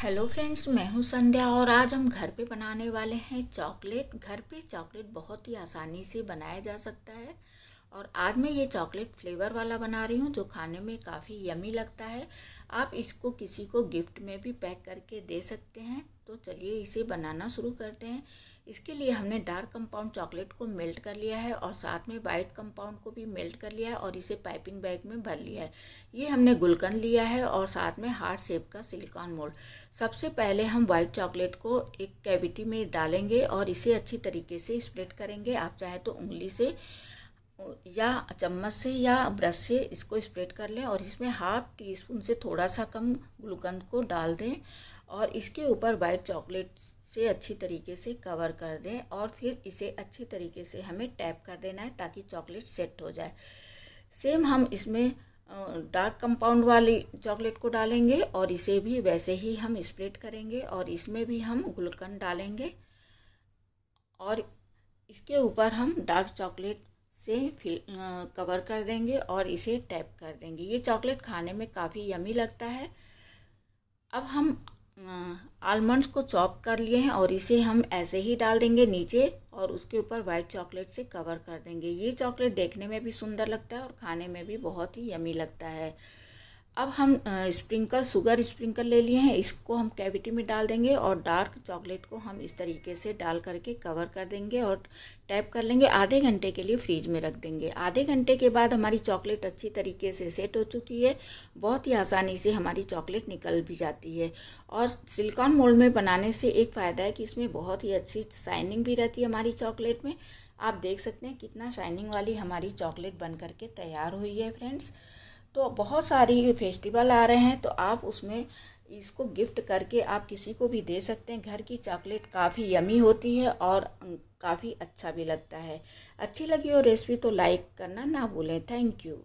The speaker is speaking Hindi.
हेलो फ्रेंड्स मैं हूं संध्या और आज हम घर पे बनाने वाले हैं चॉकलेट घर पे चॉकलेट बहुत ही आसानी से बनाया जा सकता है और आज मैं ये चॉकलेट फ्लेवर वाला बना रही हूँ जो खाने में काफ़ी यमी लगता है आप इसको किसी को गिफ्ट में भी पैक करके दे सकते हैं तो चलिए इसे बनाना शुरू करते हैं इसके लिए हमने डार्क कंपाउंड चॉकलेट को मेल्ट कर लिया है और साथ में वाइट कंपाउंड को भी मेल्ट कर लिया है और इसे पाइपिंग बैग में भर लिया है ये हमने गुलकन लिया है और साथ में हार्ड शेप का सिलिकॉन मोल्ड सबसे पहले हम वाइट चॉकलेट को एक कैविटी में डालेंगे और इसे अच्छी तरीके से स्प्रेड करेंगे आप चाहे तो उंगली से या चम्मच से या ब्रश से इसको स्प्रेड कर लें और इसमें हाफ टी स्पून से थोड़ा सा कम ग्लूकंद को डाल दें और इसके ऊपर वाइट चॉकलेट्स से अच्छी तरीके से कवर कर दें और फिर इसे अच्छी तरीके से हमें टैप कर देना है ताकि चॉकलेट सेट हो जाए सेम हम इसमें डार्क कंपाउंड वाली चॉकलेट को डालेंगे और इसे भी वैसे ही हम स्प्रेड करेंगे और इसमें भी हम गुलकन डालेंगे और इसके ऊपर हम डार्क चॉकलेट से फिल कवर कर देंगे और इसे टैप कर देंगे ये चॉकलेट खाने में काफ़ी यमी लगता है अब हम आलमंड्स को चॉप कर लिए हैं और इसे हम ऐसे ही डाल देंगे नीचे और उसके ऊपर वाइट चॉकलेट से कवर कर देंगे ये चॉकलेट देखने में भी सुंदर लगता है और खाने में भी बहुत ही यमी लगता है अब हम स्प्रिंकल शुगर स्प्रिंकल ले लिए हैं इसको हम कैविटी में डाल देंगे और डार्क चॉकलेट को हम इस तरीके से डाल करके कवर कर देंगे और टैप कर लेंगे आधे घंटे के लिए फ्रीज में रख देंगे आधे घंटे के बाद हमारी चॉकलेट अच्छी तरीके से सेट हो चुकी है बहुत ही आसानी से हमारी चॉकलेट निकल भी जाती है और सिलिकॉन मोल्ड में बनाने से एक फ़ायदा है कि इसमें बहुत ही अच्छी शाइनिंग भी रहती है हमारी चॉकलेट में आप देख सकते हैं कितना शाइनिंग वाली हमारी चॉकलेट बन करके तैयार हुई है फ्रेंड्स तो बहुत सारी फेस्टिवल आ रहे हैं तो आप उसमें इसको गिफ्ट करके आप किसी को भी दे सकते हैं घर की चॉकलेट काफ़ी यमी होती है और काफ़ी अच्छा भी लगता है अच्छी लगी हो रेसिपी तो लाइक करना ना भूलें थैंक यू